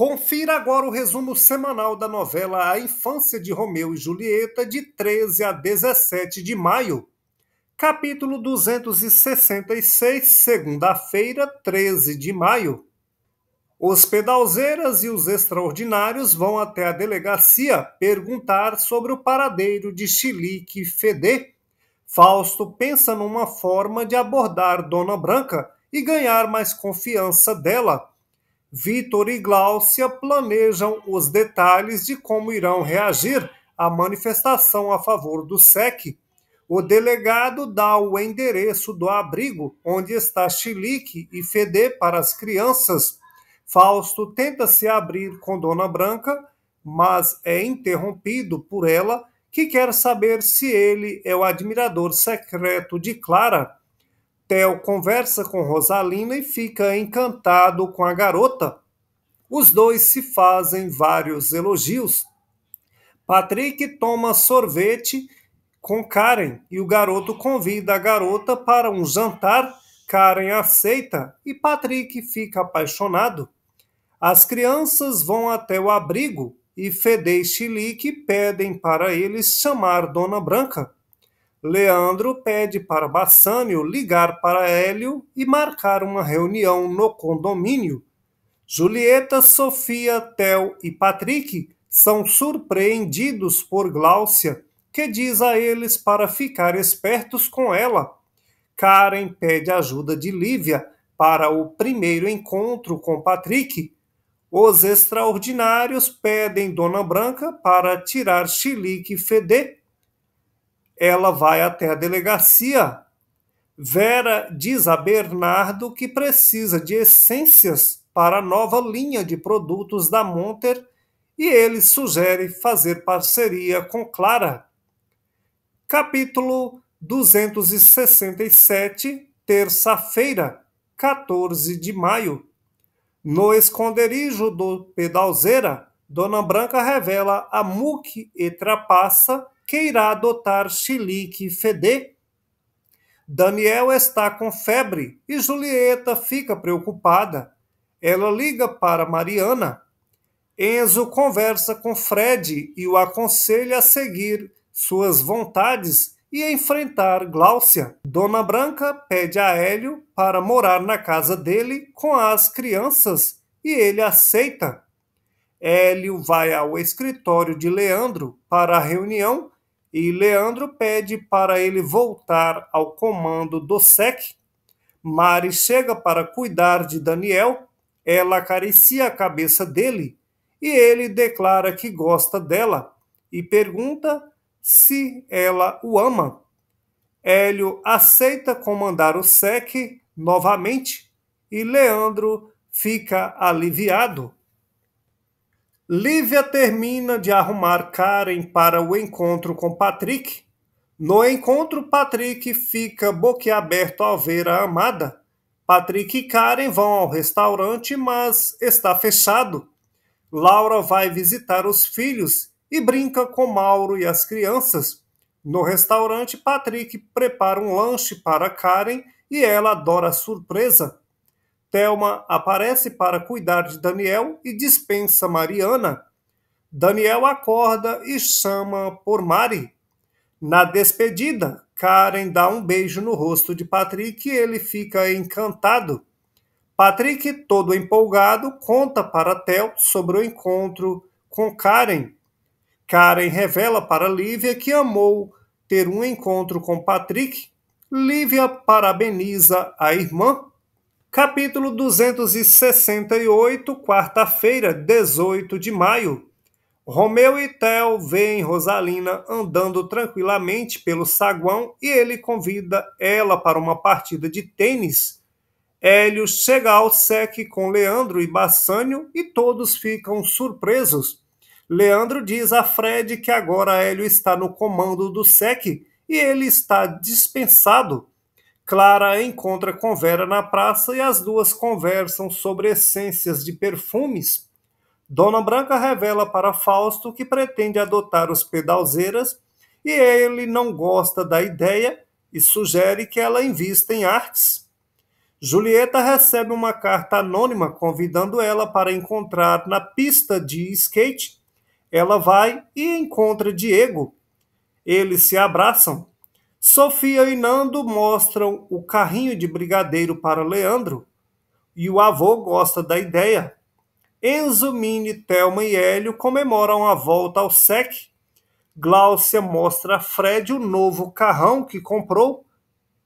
Confira agora o resumo semanal da novela A Infância de Romeu e Julieta, de 13 a 17 de maio. Capítulo 266, segunda-feira, 13 de maio. Os pedalzeiras e os extraordinários vão até a delegacia perguntar sobre o paradeiro de Chilique Fedê. Fausto pensa numa forma de abordar Dona Branca e ganhar mais confiança dela Vitor e Gláucia planejam os detalhes de como irão reagir à manifestação a favor do SEC. O delegado dá o endereço do abrigo onde está Chilique e Fedê para as crianças. Fausto tenta se abrir com Dona Branca, mas é interrompido por ela, que quer saber se ele é o admirador secreto de Clara. Theo conversa com Rosalina e fica encantado com a garota. Os dois se fazem vários elogios. Patrick toma sorvete com Karen e o garoto convida a garota para um jantar. Karen aceita e Patrick fica apaixonado. As crianças vão até o abrigo e Fede e Chilique pedem para eles chamar Dona Branca. Leandro pede para Bassânio ligar para Hélio e marcar uma reunião no condomínio. Julieta, Sofia, Tel e Patrick são surpreendidos por Gláucia, que diz a eles para ficar espertos com ela. Karen pede ajuda de Lívia para o primeiro encontro com Patrick. Os extraordinários pedem Dona Branca para tirar Chilique Fedê ela vai até a delegacia. Vera diz a Bernardo que precisa de essências para a nova linha de produtos da Monter e ele sugere fazer parceria com Clara. Capítulo 267, terça-feira, 14 de maio. No esconderijo do Pedalzeira, Dona Branca revela a Muque e Trapassa irá adotar Chilique Fedê. Daniel está com febre e Julieta fica preocupada. Ela liga para Mariana. Enzo conversa com Fred e o aconselha a seguir suas vontades e enfrentar Gláucia. Dona Branca pede a Hélio para morar na casa dele com as crianças e ele aceita. Hélio vai ao escritório de Leandro para a reunião e Leandro pede para ele voltar ao comando do SEC. Mari chega para cuidar de Daniel, ela acaricia a cabeça dele e ele declara que gosta dela e pergunta se ela o ama. Hélio aceita comandar o SEC novamente e Leandro fica aliviado. Lívia termina de arrumar Karen para o encontro com Patrick. No encontro, Patrick fica boquiaberto ao ver a amada. Patrick e Karen vão ao restaurante, mas está fechado. Laura vai visitar os filhos e brinca com Mauro e as crianças. No restaurante, Patrick prepara um lanche para Karen e ela adora a surpresa. Telma aparece para cuidar de Daniel e dispensa Mariana. Daniel acorda e chama por Mari. Na despedida, Karen dá um beijo no rosto de Patrick e ele fica encantado. Patrick, todo empolgado, conta para Tel sobre o encontro com Karen. Karen revela para Lívia que amou ter um encontro com Patrick. Lívia parabeniza a irmã Capítulo 268, quarta-feira, 18 de maio. Romeu e Tel veem Rosalina andando tranquilamente pelo saguão e ele convida ela para uma partida de tênis. Hélio chega ao SEC com Leandro e Bassânio e todos ficam surpresos. Leandro diz a Fred que agora Hélio está no comando do SEC e ele está dispensado. Clara encontra com Vera na praça e as duas conversam sobre essências de perfumes. Dona Branca revela para Fausto que pretende adotar os pedalzeiras e ele não gosta da ideia e sugere que ela invista em artes. Julieta recebe uma carta anônima convidando ela para encontrar na pista de skate. Ela vai e encontra Diego. Eles se abraçam. Sofia e Nando mostram o carrinho de brigadeiro para Leandro e o avô gosta da ideia. Enzo, Mini, Thelma e Hélio comemoram a volta ao SEC. Glaucia mostra a Fred o novo carrão que comprou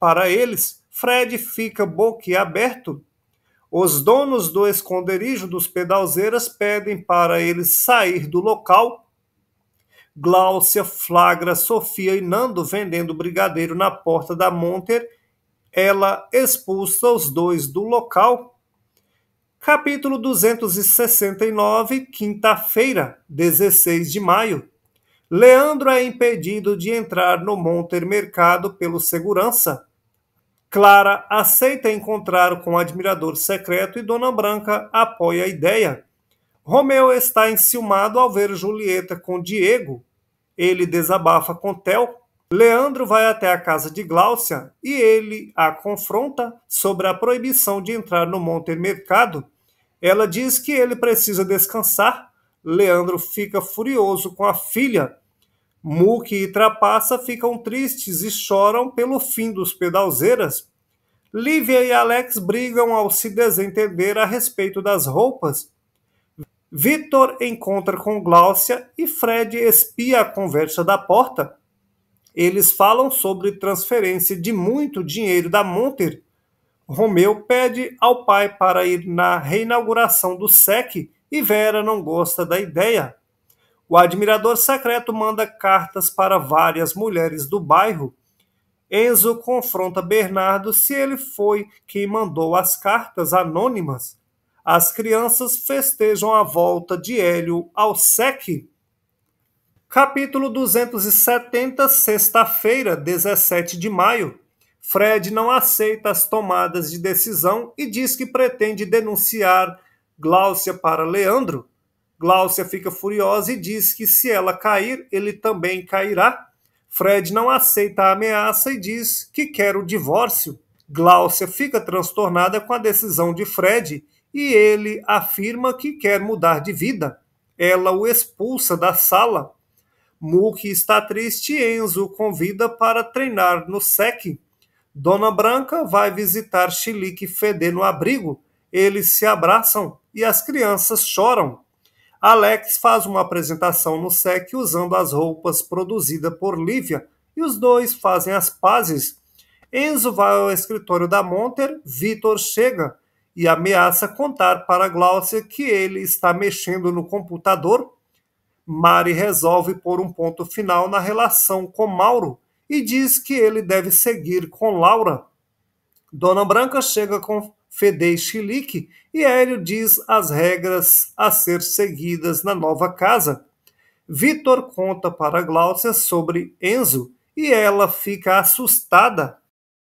para eles. Fred fica boquiaberto. Os donos do esconderijo dos pedalzeiras pedem para ele sair do local Gláucia flagra Sofia e Nando vendendo brigadeiro na porta da Monter. Ela expulsa os dois do local. Capítulo 269, quinta-feira, 16 de maio. Leandro é impedido de entrar no Monter Mercado pelo segurança. Clara aceita encontrar com o admirador secreto e Dona Branca apoia a ideia. Romeu está enciumado ao ver Julieta com Diego. Ele desabafa com Tel. Leandro vai até a casa de Gláucia e ele a confronta sobre a proibição de entrar no Monte Mercado. Ela diz que ele precisa descansar. Leandro fica furioso com a filha. Muque e Trapaça ficam tristes e choram pelo fim dos pedalzeiras. Lívia e Alex brigam ao se desentender a respeito das roupas. Vitor encontra com Gláucia e Fred espia a conversa da porta. Eles falam sobre transferência de muito dinheiro da Monter. Romeu pede ao pai para ir na reinauguração do SEC e Vera não gosta da ideia. O admirador secreto manda cartas para várias mulheres do bairro. Enzo confronta Bernardo se ele foi quem mandou as cartas anônimas. As crianças festejam a volta de Hélio ao SEC. Capítulo 270, sexta-feira, 17 de maio. Fred não aceita as tomadas de decisão e diz que pretende denunciar Gláucia para Leandro. Gláucia fica furiosa e diz que se ela cair, ele também cairá. Fred não aceita a ameaça e diz que quer o divórcio. Gláucia fica transtornada com a decisão de Fred e ele afirma que quer mudar de vida. Ela o expulsa da sala. Muki está triste e Enzo convida para treinar no SEC. Dona Branca vai visitar Chilique Fedê no abrigo. Eles se abraçam e as crianças choram. Alex faz uma apresentação no SEC usando as roupas produzidas por Lívia e os dois fazem as pazes. Enzo vai ao escritório da Monter, Vitor chega e ameaça contar para Glaucia que ele está mexendo no computador, Mari resolve pôr um ponto final na relação com Mauro e diz que ele deve seguir com Laura. Dona Branca chega com Fede e Chilique e Hélio diz as regras a ser seguidas na nova casa. Vitor conta para Glaucia sobre Enzo e ela fica assustada